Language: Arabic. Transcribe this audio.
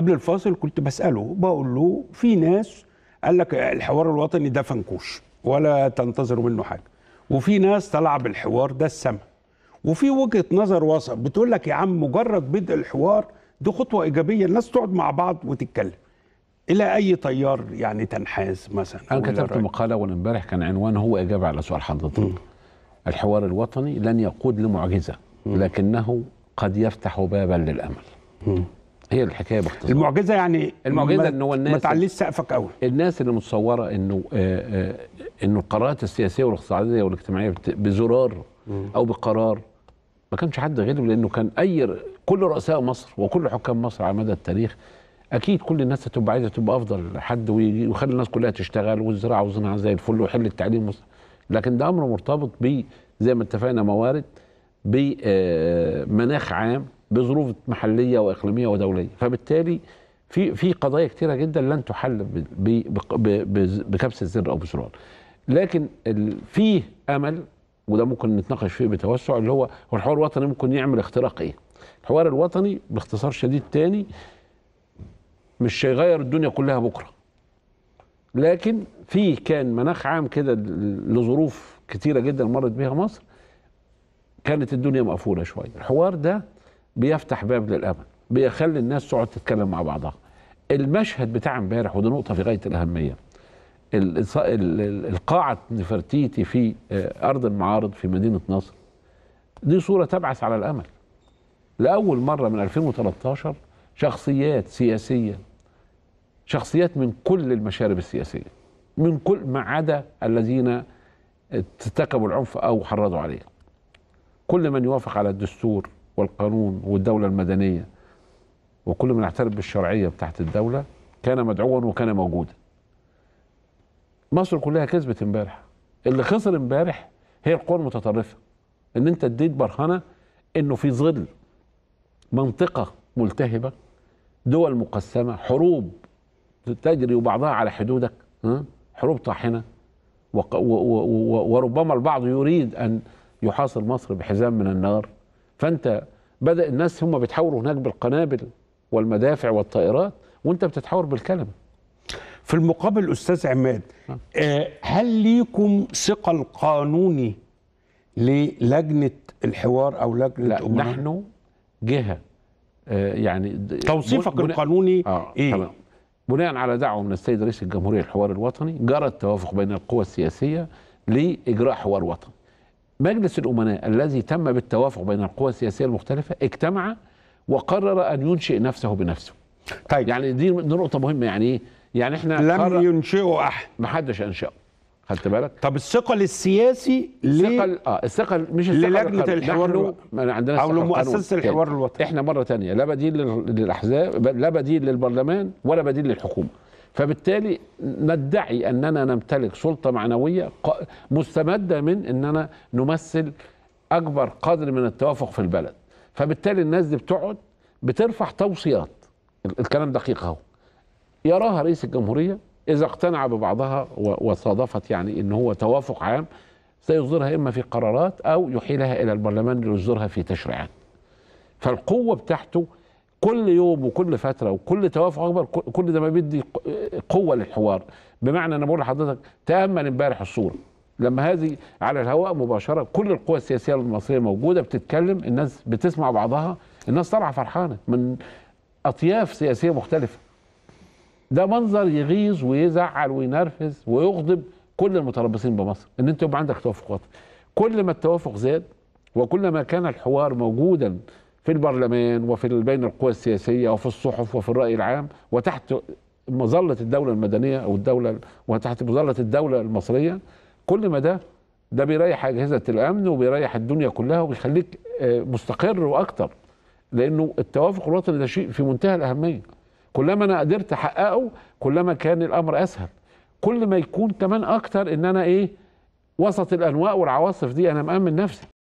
قبل الفاصل كنت بساله بقول له في ناس قال لك الحوار الوطني ده فنكوش ولا تنتظروا منه حاجه وفي ناس طالعه بالحوار ده السما وفي وجهه نظر وسط بتقول لك يا عم مجرد بدء الحوار دي خطوه ايجابيه الناس تقعد مع بعض وتتكلم الى اي تيار يعني تنحاز مثلا انا كتبت مقاله اول امبارح كان عنوانه هو اجابه على سؤال حضرتك الحوار الوطني لن يقود لمعجزه لكنه قد يفتح بابا للامل م. هي الحكايه باختصار المعجزه يعني المعجزه ان هو الناس ما تعليش سقفك قوي الناس اللي متصوره انه آآ آه، آآ آه، انه القرارات السياسيه والاقتصاديه والاجتماعيه بزرار او بقرار ما كانش حد غيره لانه كان اي كل رؤساء مصر وكل حكام مصر على مدى التاريخ اكيد كل الناس هتبقى عايزه تبقى افضل حد ويخلي الناس كلها تشتغل والزراعه والصناعه زي الفل ويحل التعليم مصر. لكن ده امر مرتبط ب زي ما اتفقنا موارد بمناخ آه، عام بظروف محليه واقليميه ودوليه فبالتالي في في قضايا كثيره جدا لن تحل بكبسه زر او بسرعه لكن فيه امل وده ممكن نتناقش فيه بتوسع اللي هو هو الحوار الوطني ممكن يعمل اختراق ايه؟ الحوار الوطني باختصار شديد تاني مش هيغير الدنيا كلها بكره لكن في كان مناخ عام كده لظروف كتيره جدا مرت بيها مصر كانت الدنيا مقفوله شويه الحوار ده بيفتح باب للامل بيخلي الناس تقعد تتكلم مع بعضها المشهد بتاع امبارح ودي نقطه في غايه الاهميه القاعة نفرتيتي في آه، أرض المعارض في مدينة نصر دي صورة تبعث على الأمل لأول مرة من 2013 شخصيات سياسية شخصيات من كل المشارب السياسية من كل ما عدا الذين ارتكبوا العنف أو حرضوا عليه كل من يوافق على الدستور والقانون والدولة المدنية وكل من اعترف بالشرعية بتاعت الدولة كان مدعوا وكان موجودا مصر كلها كسبت امبارح اللي خسر امبارح هي القوى المتطرفة ان انت اديت برهنة انه في ظل منطقة ملتهبة دول مقسمة حروب تجري وبعضها على حدودك حروب طاحنة وربما البعض يريد أن يحاصر مصر بحزام من النار فانت بدا الناس هم بيتحاوروا هناك بالقنابل والمدافع والطائرات وانت بتتحاور بالكلمه في المقابل استاذ عماد نعم. آه، هل ليكم ثقل قانوني للجنه الحوار او لجنه لا أمنا؟ نحن جهه آه، يعني توصيفك بنا القانوني آه ايه بناء على دعوه من السيد رئيس الجمهوريه الحوار الوطني جرى التوافق بين القوى السياسيه لاجراء حوار وطني مجلس الأمناء الذي تم بالتوافق بين القوى السياسية المختلفة اجتمع وقرر أن ينشئ نفسه بنفسه طيب يعني دي نقطة مهمة يعني إيه؟ يعني احنا لم ينشئوا أحد محدش أنشأه خدت بالك؟ طب الثقل السياسي الثقل اه الثقل مش الثقل للجنه الحوار الوطني عندنا او لمؤسسه الحوار الوطني احنا مره ثانيه لا بديل للاحزاب لا بديل للبرلمان ولا بديل للحكومه فبالتالي ندعي اننا نمتلك سلطه معنويه مستمده من اننا نمثل اكبر قدر من التوافق في البلد فبالتالي الناس دي بتقعد بترفع توصيات الكلام دقيق اهو يراها رئيس الجمهوريه اذا اقتنع ببعضها وصادفت يعني ان هو توافق عام سيصدرها اما في قرارات او يحيلها الى البرلمان ليصدرها في تشريعات فالقوه بتاعته كل يوم وكل فتره وكل توافق اكبر كل ده ما بيدي قوه للحوار بمعنى انا بقول لحضرتك تامل امبارح الصوره لما هذه على الهواء مباشره كل القوى السياسيه المصريه موجوده بتتكلم الناس بتسمع بعضها الناس طالعه فرحانه من اطياف سياسيه مختلفه ده منظر يغيظ ويزعل وينرفز ويغضب كل المتربصين بمصر ان انت يبقى عندك توافقات كل ما التوافق زاد وكل ما كان الحوار موجودا في البرلمان وفي بين القوى السياسية وفي الصحف وفي الرأي العام وتحت مظلة الدولة المدنية أو الدولة وتحت مظلة الدولة المصرية كل ما ده ده بيريح أجهزة الأمن وبيريح الدنيا كلها وبيخليك آه، مستقر وأكتر لأنه التوافق الوطني ده شيء في منتهى الأهمية كلما أنا قدرت أحققه كلما كان الأمر أسهل كل ما يكون كمان أكتر إن أنا إيه وسط الانواء والعواصف دي أنا مأمن نفسي